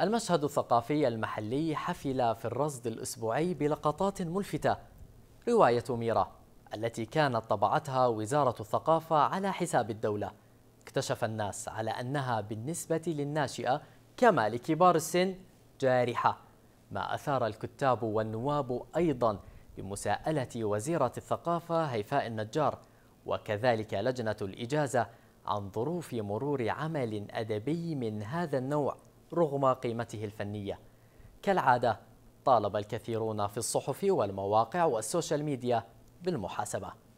المشهد الثقافي المحلي حفل في الرصد الأسبوعي بلقطات ملفتة رواية ميرا التي كانت طبعتها وزارة الثقافة على حساب الدولة اكتشف الناس على أنها بالنسبة للناشئة كما لكبار السن جارحة ما أثار الكتاب والنواب أيضا بمساءلة وزيرة الثقافة هيفاء النجار وكذلك لجنة الإجازة عن ظروف مرور عمل أدبي من هذا النوع رغم قيمته الفنية كالعادة طالب الكثيرون في الصحف والمواقع والسوشيال ميديا بالمحاسبة